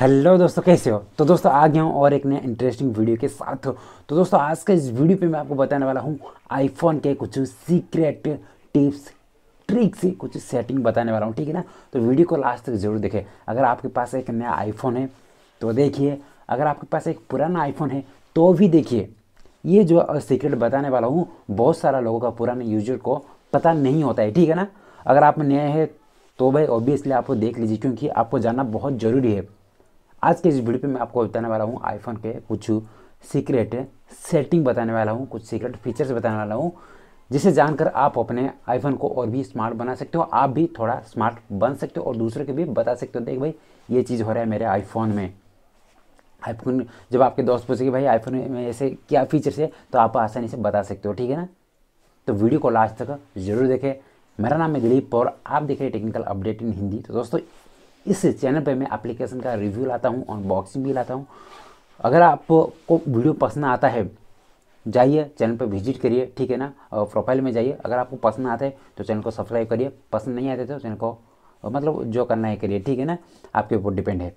hello दोस्तों कैसे हो तो दोस्तों आ गया हूँ और एक नया इंटरेस्टिंग वीडियो के साथ हो तो दोस्तों आज का इस वीडियो पे मैं आपको बताने वाला हूँ आईफोन के कुछ सीक्रेट टिप्स ट्रिक से कुछ सेटिंग बताने वाला हूँ ठीक है ना तो वीडियो को लास्ट तक जरूर देखें अगर आपके पास एक नया आईफोन है तो देखिए अगर आपके पास एक पुराना आईफोन है तो भी देखिए ये जो सीक्रेट बताने वाला हूँ बहुत सारा लोगों का पुराने यूजर को पता नहीं होता है ठीक है ना अगर आप नए हैं तो भाई ऑब्वियसली आपको देख लीजिए क्योंकि आपको जानना बहुत ज़रूरी है आज के इस वीडियो पे मैं आपको बताने वाला हूँ आईफोन के कुछ सीक्रेट सेटिंग बताने वाला हूँ कुछ सीक्रेट फीचर्स बताने वाला हूँ जिसे जानकर आप अपने आईफोन को और भी स्मार्ट बना सकते हो आप भी थोड़ा स्मार्ट बन सकते हो और दूसरे के भी बता सकते हो देख भाई ये चीज़ हो रहा है मेरे आईफोन में आईफोन जब आपके दोस्त पूछे कि भाई आईफोन में ऐसे क्या फीचर्स है तो आप आसानी से बता सकते हो ठीक है ना तो वीडियो को लास्ट तक जरूर देखें मेरा नाम है दिलीप और आप देख रहे हैं टेक्निकल अपडेट इन हिंदी तो दोस्तों इस चैनल पे मैं एप्लीकेशन का रिव्यू लाता हूँ अनबॉक्सिंग भी लाता हूँ अगर आपको वीडियो पसंद आता है जाइए चैनल पर विजिट करिए ठीक है ना प्रोफाइल में जाइए अगर आपको पसंद आता है तो चैनल को सब्सक्राइब करिए पसंद नहीं आते तो चैनल को मतलब जो करना है करिए ठीक है ना आपके ऊपर डिपेंड है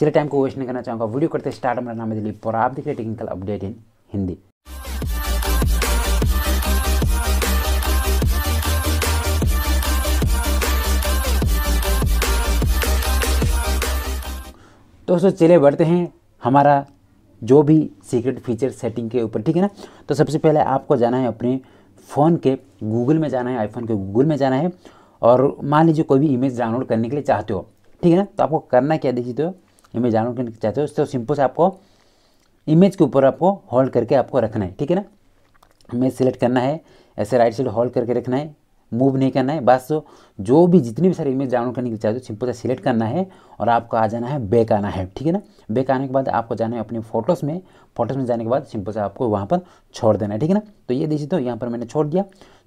चलिए टाइम को वेस्ट नहीं करना चाहूँगा वीडियो करते स्टार्ट मेरा नाम है दिलीप और आप देख रहे टेक्निकल अपडेट इन हिंदी तो दोस्तों चले बढ़ते हैं हमारा जो भी सीक्रेट फीचर सेटिंग के ऊपर ठीक है ना तो सबसे पहले आपको जाना है अपने फ़ोन के गूगल में जाना है आईफोन के गूगल में जाना है और मान लीजिए कोई भी इमेज डाउनलोड करने के लिए चाहते हो ठीक है ना तो आपको करना क्या देखिए तो इमेज डाउनलोड करने चाहते हो तो सिंपल से आपको इमेज के ऊपर आपको होल्ड करके आपको रखना है ठीक है ना इमेज सेलेक्ट करना है ऐसे राइट साइड होल्ड करके रखना है मूव नहीं करना है बस जो भी जितनी भी सारी इमेज डाउनलोड करने के चाहते हो सिंपल से सिलेक्ट करना है और आपको आ जाना है बैक आना है ठीक है ना बैक आने के बाद आपको जाना है अपने फोटोज़ में फोटोज़ में जाने के बाद सिंपल से आपको वहाँ पर छोड़ देना है ठीक है ना तो ये देखिए तो यहाँ पर मैंने छोड़ दिया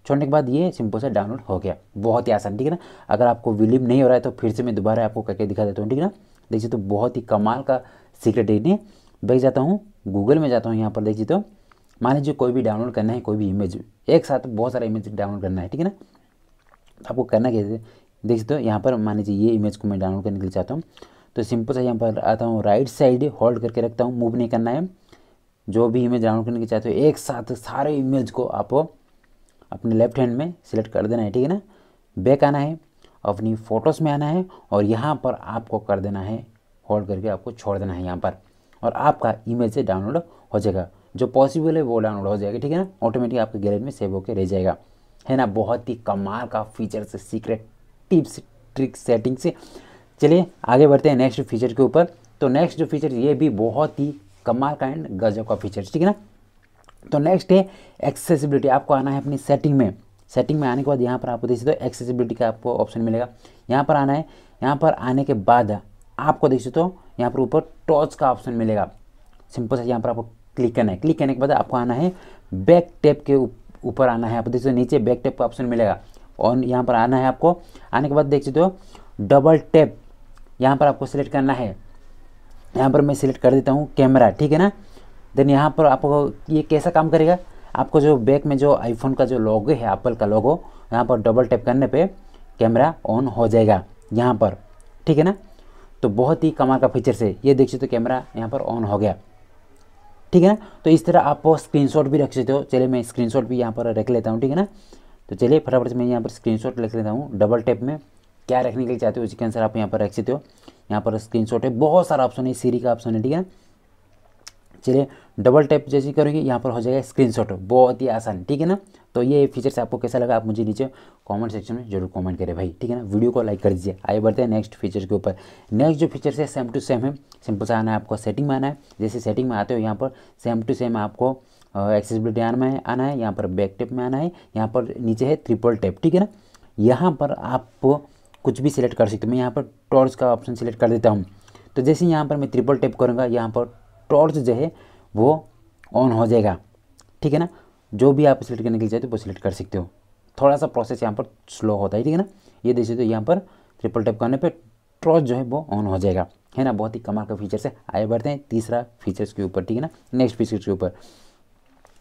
छोड़ने के बाद ये सिंपल से डाउनलोड हो गया बहुत ही आसान ठीक है ना अगर आपको विलीव नहीं हो रहा है तो फिर से मैं दोबारा आपको करके दिखा देता हूँ ठीक है ना देखिए तो बहुत ही कमाल का सीक्रेट है बैठ जाता हूँ गूगल में जाता हूँ यहाँ पर देखिए तो मान लीजिए कोई भी डाउनलोड करना है कोई भी इमेज एक साथ बहुत सारा इमेज डाउनलोड करना है ठीक है ना आपको करना कैसे देख सकते हो यहाँ पर मान लीजिए ये इमेज को मैं डाउनलोड करने के लिए चाहता हूँ तो सिंपल सा यहाँ पर आता हूँ राइट साइड होल्ड करके रखता हूँ मूव नहीं करना है जो भी इमेज डाउनलोड करने के चाहते हो एक साथ सारे इमेज को आप अपने लेफ्ट हैंड में सिलेक्ट कर देना है ठीक है ना बैक आना है अपनी फ़ोटोज़ में आना है और यहाँ पर आपको कर देना है होल्ड करके आपको छोड़ देना है यहाँ पर और आपका इमेज डाउनलोड हो जाएगा जो पॉसिबल है वो डाउनलोड हो जाएगा ठीक है ना ऑटोमेटिक आपके गैलरी में सेव होकर रह जाएगा है ना बहुत ही कमाल का फीचर से सीक्रेट टिप्स ट्रिक सेटिंग से चलिए आगे बढ़ते हैं नेक्स्ट फीचर के ऊपर तो नेक्स्ट जो फीचर ये भी बहुत ही कमाल का एंड गजब का फीचर ठीक है ना तो नेक्स्ट है एक्सेसिबिलिटी आपको आना है अपनी सेटिंग में सेटिंग में आने के बाद यहाँ पर आपको देख सकते हो तो एक्सेसिबिलिटी का आपको ऑप्शन मिलेगा यहाँ पर आना है यहाँ पर आने के बाद आपको देख सकते हो तो यहाँ पर ऊपर टॉर्च का ऑप्शन मिलेगा सिंपल से यहाँ पर आपको क्लिक करना है क्लिक करने के बाद आपको आना है बैक टैप के ऊपर ऊपर आना है आप देख सकते हो नीचे बैक टैप का ऑप्शन मिलेगा ऑन यहाँ पर आना है आपको आने के बाद देख सकते हो डबल टैप यहाँ पर आपको सिलेक्ट करना है यहाँ पर मैं सिलेक्ट कर देता हूँ कैमरा ठीक है ना देन यहाँ पर आपको ये कैसा काम करेगा आपको जो बैक में जो आईफोन का जो लोगो है एप्पल का लोगो यहाँ पर डबल टैप करने पे कैमरा ऑन हो जाएगा यहाँ पर ठीक है ना तो बहुत ही कमाल का फीचर है ये देख सकते हो कैमरा यहाँ पर ऑन हो गया ठीक है ना तो इस तरह आप स्क्रीनशॉट भी रख सकते हो चलिए मैं स्क्रीनशॉट भी यहाँ पर रख लेता हूँ ठीक है ना तो चलिए फटाफट से मैं यहाँ पर स्क्रीनशॉट लिख लेता हूँ डबल टेप में क्या रखने के लिए चाहते हो उसके आंसर आप यहाँ पर रख सकते हो यहाँ पर स्क्रीनशॉट है बहुत सारा ऑप्शन है सीरी का ऑप्शन है ठीक है चलिए डबल टैप जैसे करोगे यहाँ पर हो जाएगा स्क्रीनशॉट बहुत ही आसान ठीक है ना तो ये फीचर्स आपको कैसा लगा आप मुझे नीचे कमेंट सेक्शन में जरूर कमेंट करें भाई ठीक है ना वीडियो को लाइक कर दीजिए आइए बढ़ते हैं नेक्स्ट फीचर के ऊपर नेक्स्ट जो फीचर्स है सेम टू सेम है सिंपल सा आना है आपको सेटिंग में आना है जैसे सेटिंग में आते हो यहाँ पर सेम टू सेम आपको एक्सेसिबिलिटी आना है आना है यहाँ पर बैक टेप में आना है यहाँ पर नीचे है ट्रिपल टेप ठीक है ना यहाँ पर आप कुछ भी सिलेक्ट कर सकते हो मैं यहाँ पर टॉर्च का ऑप्शन सिलेक्ट कर देता हूँ तो जैसे यहाँ पर मैं ट्रिपल टेप करूँगा यहाँ पर टॉर्च जो है वो ऑन हो जाएगा ठीक है ना जो भी आप सिलेक्ट करने के लिए चाहते हो वो सिलेक्ट कर सकते हो थोड़ा सा प्रोसेस यहाँ पर स्लो होता है ठीक है ना ये देख सकते हो यहाँ पर ट्रिपल टैप करने पर टॉर्च जो है वो ऑन हो जाएगा है ना बहुत ही कमाल का फीचर्स है आगे बढ़ते हैं तीसरा फीचर्स के ऊपर ठीक है ना नेक्स्ट फीचर्स के ऊपर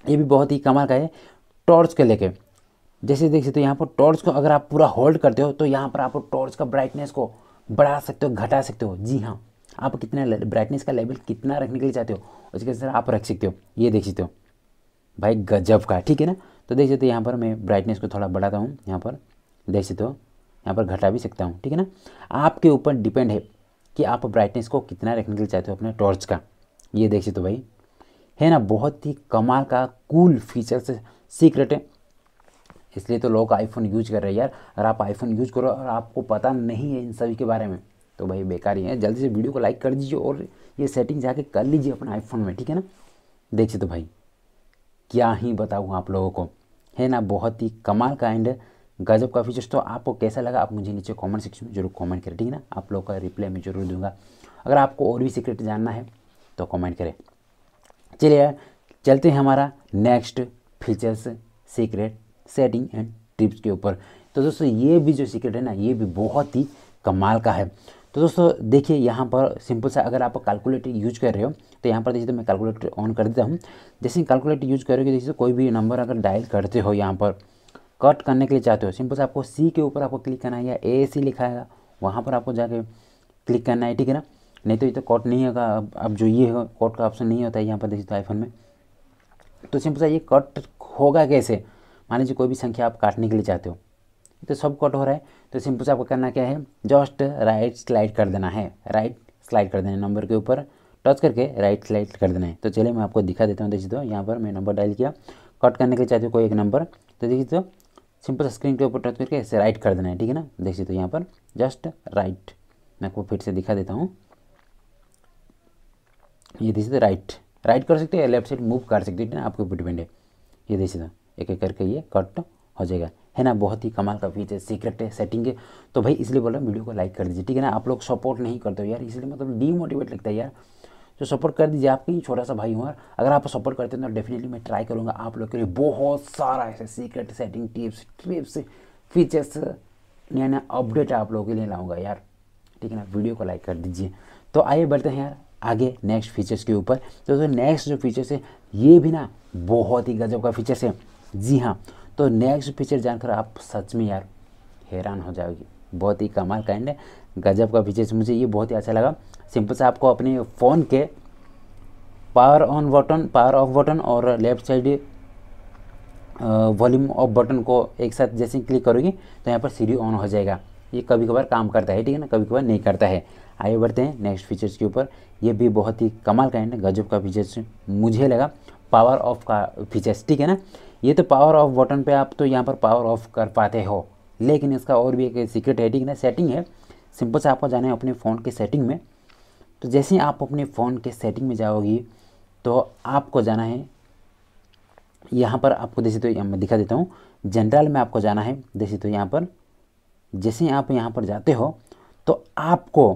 ये भी बहुत ही कमाल का है टॉर्च के लेके जैसे देख सकते हो यहाँ पर टॉर्च को अगर आप पूरा होल्ड करते हो तो यहाँ पर आप टॉर्च का ब्राइटनेस को बढ़ा सकते हो घटा सकते हो जी हाँ आप कितना ब्राइटनेस का लेवल कितना रखने के लिए चाहते हो उसके सर आप रख सकते हो ये देख सकते हो भाई गजब का ठीक है ना तो देख सकते हो यहाँ पर मैं ब्राइटनेस को थोड़ा बढ़ाता हूँ यहाँ पर देख सकते हो यहाँ पर घटा भी सकता हूँ ठीक है ना आपके ऊपर डिपेंड है कि आप ब्राइटनेस को कितना रखने के लिए चाहते हो अपने टॉर्च का ये देख सकते हो भाई है ना बहुत ही कमाल का कूल फीचर से सीक्रेट है इसलिए तो लोग आईफोन यूज कर रहे हैं यार अगर आप आईफोन यूज करो और आपको पता नहीं है इन सभी के बारे में तो भाई बेकार ही है जल्दी से वीडियो को लाइक कर दीजिए और ये सेटिंग जाके कर लीजिए अपने आईफोन में ठीक है ना देखिए तो भाई क्या ही बताऊँ आप लोगों को है ना बहुत ही कमाल का एंड गजब का फीचर्स तो आपको कैसा लगा आप मुझे नीचे कमेंट सेक्शन में जरूर कमेंट करें ठीक है ना आप लोगों का रिप्लाई मैं जरूर दूंगा अगर आपको और भी सीक्रेट जानना है तो कमेंट करें चलिए यार चलते हैं हमारा next features secret setting and tips के ऊपर तो दोस्तों ये भी जो सीक्रेट है ना ये भी बहुत ही कमाल का है तो दोस्तों देखिए यहाँ पर सिंपल सा अगर आप कैलकुलेटर यूज कर रहे हो तो यहाँ पर देखिए तो मैं कैलकुलेटर ऑन कर देता हूँ जैसे ही कैलकुलेटर यूज करोगे देखिए तो कोई भी नंबर अगर डायल करते हो यहाँ पर कट करने के लिए चाहते हो सिंपल से आपको सी के ऊपर आपको क्लिक करना है या ए सी लिखा है वहाँ पर आपको जाके क्लिक करना है ठीक है ना नहीं तो ये तो कॉट नहीं होगा अब जो ये होगा कॉट का ऑप्शन नहीं होता है यहाँ पर देखिए तो आईफोन में तो सिंपल सा ये कट होगा कैसे मान लीजिए कोई भी संख्या आप काटने के लिए चाहते हो तो सब कट हो रहा है तो सिंपल से आपको करना क्या है जस्ट राइट स्लाइड कर देना है राइट स्लाइड कर देना है नंबर के ऊपर टच करके राइट स्लाइड कर देना है तो चलिए मैं आपको दिखा देता हूँ देखिए तो यहाँ पर मैं नंबर डायल किया कट करने के लिए चाहते हो कोई एक नंबर तो देखिए तो सिंपल स्क्रीन के ऊपर टच करके इसे राइट कर देना है ठीक है ना देखिए तो यहाँ पर जस्ट राइट मैं आपको फिर से दिखा देता हूँ ये देखिए तो राइट राइट कर सकते हो या लेफ्ट साइड मूव कर सकते हो ठीक है ना आपके ऊपर डिपेंड है ये देखिए तो एक एक करके ये कट हो जाएगा है ना बहुत ही कमाल का फीचर सीक्रेट है सेटिंग है तो भाई इसलिए बोला वीडियो को लाइक कर दीजिए ठीक है ना आप लोग सपोर्ट नहीं करते हो यार इसलिए मतलब डीमोटिवेट लगता है यार तो सपोर्ट कर दीजिए आपके ही छोटा सा भाई हूँ यार अगर आप सपोर्ट करते हैं तो डेफिनेटली मैं ट्राई करूँगा आप लोग के लिए बहुत सारा ऐसे secret setting tips trips features नया नया अपडेट आप लोगों के लिए लाऊंगा यार ठीक है ना वीडियो को लाइक कर दीजिए तो आइए बढ़ते हैं यार आगे नेक्स्ट फीचर्स के ऊपर तो नेक्स्ट जो फीचर्स है ये भी ना बहुत ही गजब का फीचर्स है जी हाँ तो नेक्स्ट फीचर जानकर आप सच में यार हैरान हो जाओगी बहुत ही कमाल का एंड गजब का फीचर्स मुझे ये बहुत ही अच्छा लगा सिंपल से आपको अपने फ़ोन के power on button power off button और left side volume off button को एक साथ जैसे क्लिक करोगी तो यहाँ पर सीढ़ी ऑन हो जाएगा ये कभी कभार काम करता है ठीक है ना कभी कभार नहीं करता है आगे बढ़ते हैं नेक्स्ट फीचर्स के ऊपर ये भी बहुत ही कमाल का एंड गजब का फीचर्स मुझे लगा पावर ऑफ का फीचर्स ठीक है ना ये तो पावर ऑफ बटन पे आप तो यहाँ पर पावर ऑफ कर पाते हो लेकिन इसका और भी एक सीक्रेट हेडिंग है सेटिंग है सिंपल से आपको जाना है अपने फ़ोन के सेटिंग में तो जैसे ही आप अपने फ़ोन के सेटिंग में जाओगी तो आपको जाना है यहाँ पर आपको जैसे तो मैं दिखा देता हूँ जनरल में आपको जाना है जैसे तो यहाँ पर जैसे ही आप यहाँ पर जाते हो तो आपको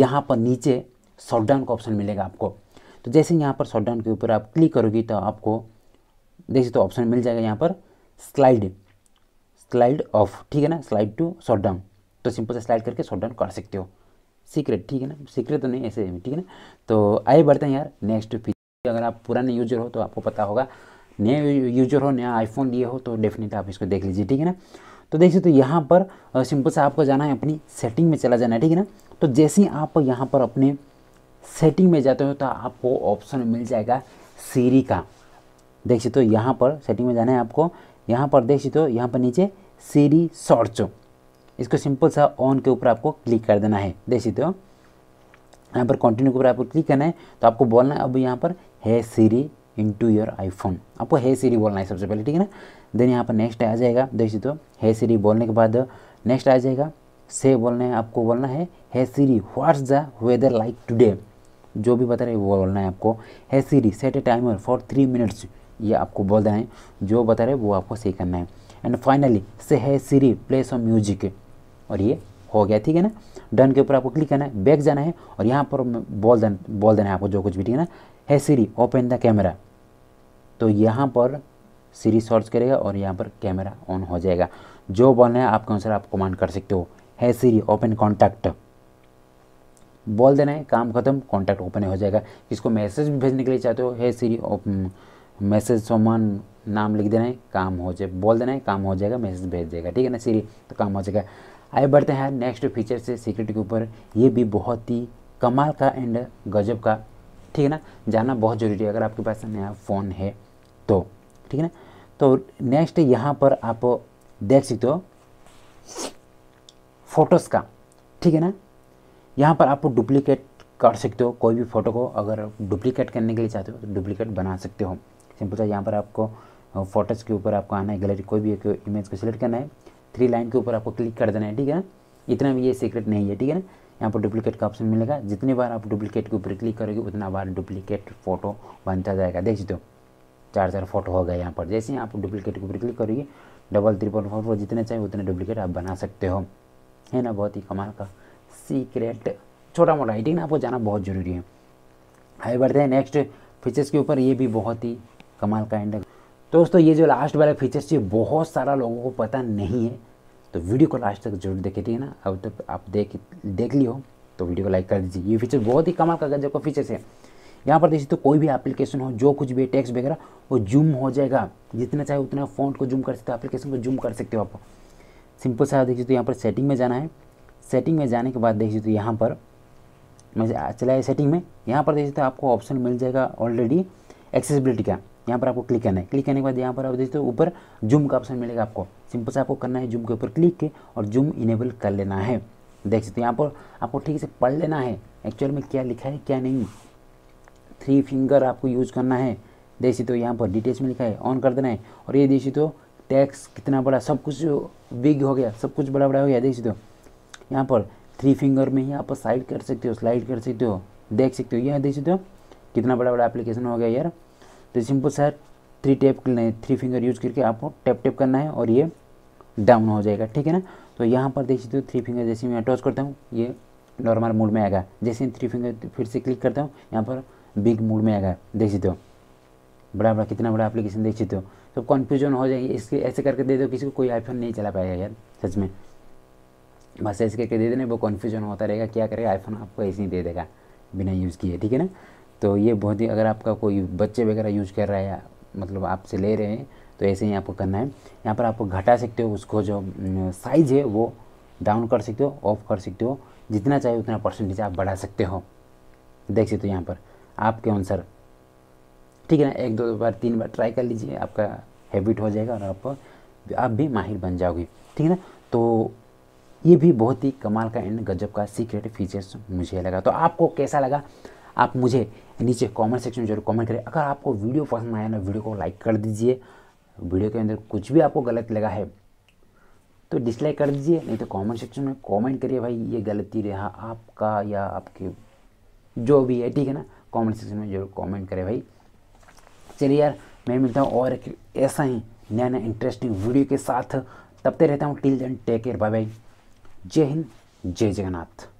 यहाँ पर नीचे शॉर्ट डाउन का ऑप्शन मिलेगा आपको तो जैसे यहाँ पर शॉर्ट डाउन के ऊपर आप क्लिक करोगी तो आपको देखिए तो ऑप्शन मिल जाएगा यहाँ पर स्लाइड स्लाइड ऑफ ठीक है ना स्लाइड टू शॉर्ट डाउन तो सिंपल से स्लाइड करके शॉर्ट डाउन कर सकते हो सीक्रेट ठीक है ना सीक्रेट तो नहीं ऐसे ठीक है ना तो आइए बढ़ते हैं यार नेक्स्ट फीचर अगर आप पुराने यूजर हो तो आपको पता होगा नया यूजर हो नया आईफोन लिए हो तो डेफिनेटली आप इसको देख लीजिए ठीक है ना तो देखिए तो यहाँ पर सिंपल से आपको जाना है अपनी सेटिंग में चला जाना है ठीक है ना तो जैसे ही आप यहाँ पर अपने सेटिंग में जाते हो तो आपको ऑप्शन मिल जाएगा सीरी का देख सकते हो यहाँ पर सेटिंग में जाना है आपको यहाँ पर देख सकते हो यहाँ पर नीचे सीरी सॉर्चो इसको सिंपल सा ऑन के ऊपर आपको क्लिक कर देना है देख सकते हो यहाँ पर कंटिन्यू के ऊपर आपको क्लिक करना है तो आपको बोलना है अब यहाँ पर है Siri in to your iPhone आपको हे सीरी बोलना है सबसे पहले ठीक है ना देन यहाँ पर नेक्स्ट आ जाएगा देख सकते हो हे सीरी बोलने के बाद नेक्स्ट आ जाएगा से बोलना है आपको बोलना है hey Siri what's the weather like today जो भी बता रहे वो बोलना है आपको hey Siri set a timer for three minutes ये आपको बोल रहे हैं जो बता रहे हैं वो आपको सही करना है एंड फाइनली से है सीरी प्ले सम म्यूजिक और ये हो गया ठीक है ना डन के ऊपर आपको क्लिक करना है बैक जाना है और यहाँ पर बोल देना बोल देना है आपको जो कुछ भी ठीक है ना है सीरी ओपन द कैमरा तो यहाँ पर सीरी सर्च करेगा और यहाँ पर कैमरा ऑन हो जाएगा जो बोलना है आपके अनुसार आप कमांड कर सकते हो है सीरी ओपन कॉन्टैक्ट बोल देना है काम खत्म कॉन्टैक्ट ओपन हो जाएगा इसको मैसेज भी भेजने के लिए चाहते हो है सीरी ओपन मैसेज सोमन नाम लिख देना है काम हो जाए बोल देना है काम हो जाएगा मैसेज भेज देगा ठीक है ना सीरी तो काम हो जाएगा आगे बढ़ते हैं नेक्स्ट फीचर से सिक्योरिटी के ऊपर ये भी बहुत ही कमाल का एंड गजब का ठीक है ना जानना बहुत ज़रूरी है अगर आपके पास नया फ़ोन है तो ठीक है ना तो नेक्स्ट यहाँ पर आप देख सकते हो फ़ोटोज़ का ठीक है ना यहाँ पर आप डुप्लीकेट कर सकते हो कोई भी फ़ोटो को अगर डुप्लीकेट करने के लिए चाहते हो तो डुप्लीकेट बना सकते हो सिंपल सा यहाँ पर आपको फोटोज़ के ऊपर आपको आना है गैलरी कोई भी एक इमेज को सिलेक्ट करना है थ्री लाइन के ऊपर आपको क्लिक कर देना है ठीक है इतना भी ये सीक्रेट नहीं है ठीक है ना यहाँ पर डुप्लीकेट का ऑप्शन मिलेगा जितनी बार आप डुप्लीकेट के ऊपर क्लिक करोगे उतना बार डुप्लीकेट फोटो बनता जाएगा देख दो चार चार फोटो हो गए यहाँ पर जैसे ही आप डुप्लीकेट के ऊपर क्लिक करोगे डबल ट्रिपल फोर फोर जितने चाहिए उतने डुप्लीकेट आप बना सकते हो है ना बहुत ही कमाल का सीक्रेट छोटा मोटा ना आपको जाना बहुत ज़रूरी है आगे बढ़ते हैं नेक्स्ट फीचर्स के ऊपर ये भी बहुत ही कमाल का एंड है तो दोस्तों ये जो लास्ट वाला फीचर्स ये बहुत सारा लोगों को पता नहीं है तो वीडियो को लास्ट तक जरूर देखे ठीक है ना अब तक आप देख देख ली हो तो वीडियो को लाइक कर दीजिए ये फीचर बहुत ही कमाल का गजब का फीचर्स है यहाँ पर देखिए तो कोई भी एप्लीकेशन हो जो कुछ भी है टेक्स्ट वगैरह वो जूम हो जाएगा जितना चाहे उतना फोन को जूम कर सकते हो एप्लीकेशन को जूम कर सकते हो आप सिंपल सा देखिए तो यहाँ पर सेटिंग में जाना है सेटिंग में जाने के बाद देखिए तो यहाँ पर मैं चला सेटिंग में यहाँ पर देखिए तो आपको ऑप्शन मिल जाएगा ऑलरेडी एक्सेसिबिलिटी का यहाँ पर आपको क्लिक करना है क्लिक करने के बाद यहाँ पर आप देखते हो ऊपर जूम का ऑप्शन मिलेगा आपको सिंपल से आपको करना है जूम के ऊपर क्लिक के और जूम इनेबल कर लेना है देख सकते हो यहाँ पर आपको ठीक से पढ़ लेना है एक्चुअल में क्या लिखा है क्या नहीं थ्री फिंगर आपको यूज़ करना है देख सकते हो यहाँ पर डिटेल्स में लिखा है ऑन कर देना है और ये देख सकते हो टैक्स कितना बड़ा सब कुछ बिग हो गया सब कुछ बड़ा बड़ा हो गया देख सकते हो यहाँ पर थ्री फिंगर में ही आप स्लाइड कर सकते हो स्लाइड कर सकते हो देख सकते हो यह देख सकते हो कितना बड़ा बड़ा एप्लीकेशन हो गया यार तो simple sir three tap three finger use करके आपको टैप टैप करना है और ये डाउन हो जाएगा ठीक है ना तो यहाँ पर देख सकते हो थ्री फिंगर जैसे मैं टॉच करता हूँ ये नॉर्मल मूड में आएगा जैसे थ्री फिंगर फिर से क्लिक करता हूँ यहाँ पर बिग मूड में आएगा देख सकते हो बड़ा बड़ा कितना बड़ा एप्लीकेशन देख सकते हो तो कन्फ्यूजन हो जाएगी इसके ऐसे करके दे दो किसी को कोई आईफोन नहीं चला पाएगा यार सच में बस ऐसे करके दे देना वो कन्फ्यूजन होता रहेगा क्या करेगा आईफोन आपको ऐसे ही दे देगा बिना यूज़ किए ठीक है ना तो ये बहुत ही अगर आपका कोई बच्चे वगैरह यूज कर रहा है या मतलब आपसे ले रहे हैं तो ऐसे ही आपको करना है यहाँ पर आप घटा सकते हो उसको जो साइज़ है वो डाउन कर सकते हो ऑफ कर सकते हो जितना चाहिए उतना परसेंटेज आप बढ़ा सकते हो देख सकते हो यहाँ पर आपके आंसर ठीक है ना एक दो बार तीन बार ट्राई कर लीजिए आपका हैबिट हो जाएगा और आप आप भी माहिर बन जाओगे ठीक है ना तो ये भी बहुत ही कमाल का एंड गजब का सीक्रेट फीचर्स मुझे लगा तो आपको कैसा लगा आप मुझे नीचे कमेंट सेक्शन में जरूर कमेंट करें अगर आपको वीडियो पसंद आया ना वीडियो को लाइक कर दीजिए वीडियो के अंदर कुछ भी आपको गलत लगा है तो डिसलाइक कर दीजिए नहीं तो कमेंट सेक्शन में कमेंट करिए भाई ये गलती रहा आपका या आपके जो भी है ठीक है ना कमेंट सेक्शन में जरूर कमेंट करें भाई चलिए यार मैं मिलता हूँ और एक ऐसा ही नया नया इंटरेस्टिंग वीडियो के साथ तब तक रहता हूँ till then take care bye bye जय हिंद जय जगन्नाथ